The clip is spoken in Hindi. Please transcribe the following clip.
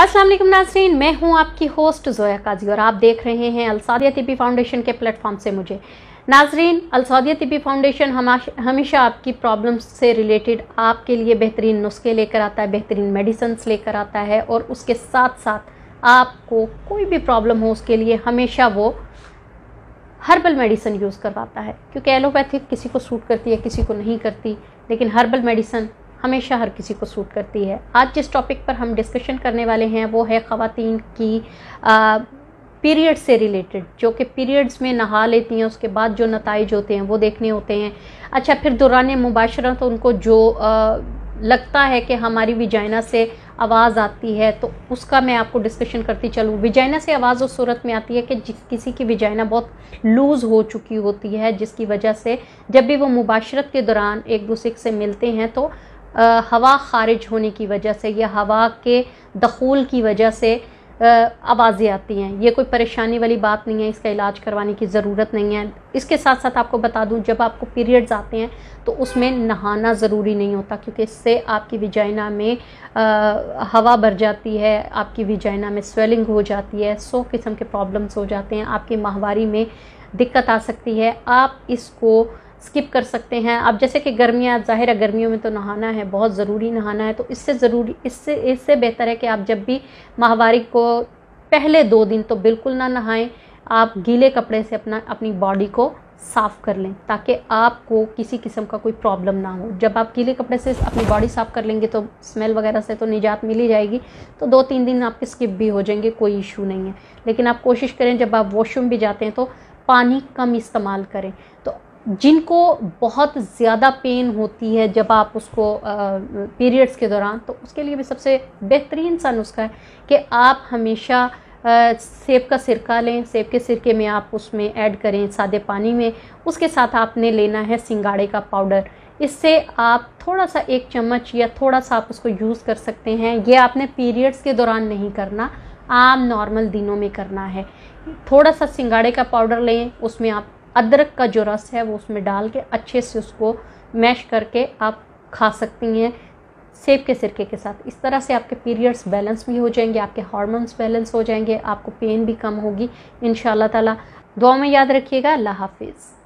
अस्सलाम वालेकुम नाजरीन मैं हूं आपकी होस्ट जोया काजी और आप देख रहे हैं अलसादिया तिबी फाउंडेशन के प्लेटफॉर्म से मुझे नाजरीन अलसादिया तिबी फाउंडेशन हमेशा आपकी प्रॉब्लम्स से रिलेटेड आपके लिए बेहतरीन नुस्खे लेकर आता है बेहतरीन मेडिसन्स लेकर आता है और उसके साथ साथ आपको कोई भी प्रॉब्लम हो उसके लिए हमेशा वो हर्बल मेडिसन यूज़ करवाता है क्योंकि एलोपैथिक किसी को सूट करती है किसी को नहीं करती लेकिन हर्बल मेडिसन हमेशा हर किसी को सूट करती है आज जिस टॉपिक पर हम डिस्कशन करने वाले हैं वो है ख़वातीन की पीरियड से रिलेटेड जो कि पीरियड्स में नहा लेती हैं उसके बाद जो नतज होते हैं वो देखने होते हैं अच्छा फिर दौरान मुबाशरत तो उनको जो आ, लगता है कि हमारी विजाइना से आवाज़ आती है तो उसका मैं आपको डिस्कशन करती चलूँ विजाइना से आवाज़ उस सूरत में आती है कि जिस किसी की विजाइना बहुत लूज़ हो चुकी होती है जिसकी वजह से जब भी वो मुबाशरत के दौरान एक दूसरे से मिलते हैं तो आ, हवा ख़ारिज होने की वजह से या हवा के दखूल की वजह से आवाज़ें आती हैं ये कोई परेशानी वाली बात नहीं है इसका इलाज करवाने की ज़रूरत नहीं है इसके साथ साथ आपको बता दूं जब आपको पीरियड्स आते हैं तो उसमें नहाना ज़रूरी नहीं होता क्योंकि इससे आपकी विजाइना में आ, हवा भर जाती है आपकी विजाइना में स्वेलिंग हो जाती है सौ किस्म के प्रॉब्लम्स हो जाते हैं आपकी माहवारी में दिक्कत आ सकती है आप इसको स्किप कर सकते हैं आप जैसे कि गर्मियाँ ज़ाहिर है गर्मियों में तो नहाना है बहुत ज़रूरी नहाना है तो इससे ज़रूरी इससे इससे बेहतर है कि आप जब भी माहवारी को पहले दो दिन तो बिल्कुल ना नहाएं आप गीले कपड़े से अपना अपनी बॉडी को साफ़ कर लें ताकि आपको किसी किस्म का कोई प्रॉब्लम ना हो जब आप गीले कपड़े से अपनी बॉडी साफ़ कर लेंगे तो स्मेल वगैरह से तो निजात मिल ही जाएगी तो दो तीन दिन आपके स्किप भी हो जाएंगे कोई इशू नहीं है लेकिन आप कोशिश करें जब आप वॉशरूम भी जाते हैं तो पानी कम इस्तेमाल करें तो जिनको बहुत ज़्यादा पेन होती है जब आप उसको पीरियड्स के दौरान तो उसके लिए भी सबसे बेहतरीन सा नुस्खा है कि आप हमेशा आ, सेब का सिरका लें सेब के सिरके में आप उसमें ऐड करें सादे पानी में उसके साथ आपने लेना है सिंगाड़े का पाउडर इससे आप थोड़ा सा एक चम्मच या थोड़ा सा आप उसको यूज़ कर सकते हैं ये आपने पीरियड्स के दौरान नहीं करना आम नॉर्मल दिनों में करना है थोड़ा सा सिंगाड़े का पाउडर लें उसमें आप अदरक का जो रस है वो उसमें डाल के अच्छे से उसको मैश करके आप खा सकती हैं सेब के सिरके के साथ इस तरह से आपके पीरियड्स बैलेंस भी हो जाएंगे आपके हार्मोन्स बैलेंस हो जाएंगे आपको पेन भी कम होगी इन ताला दुआ में याद रखिएगा अल्लाह हाफिज़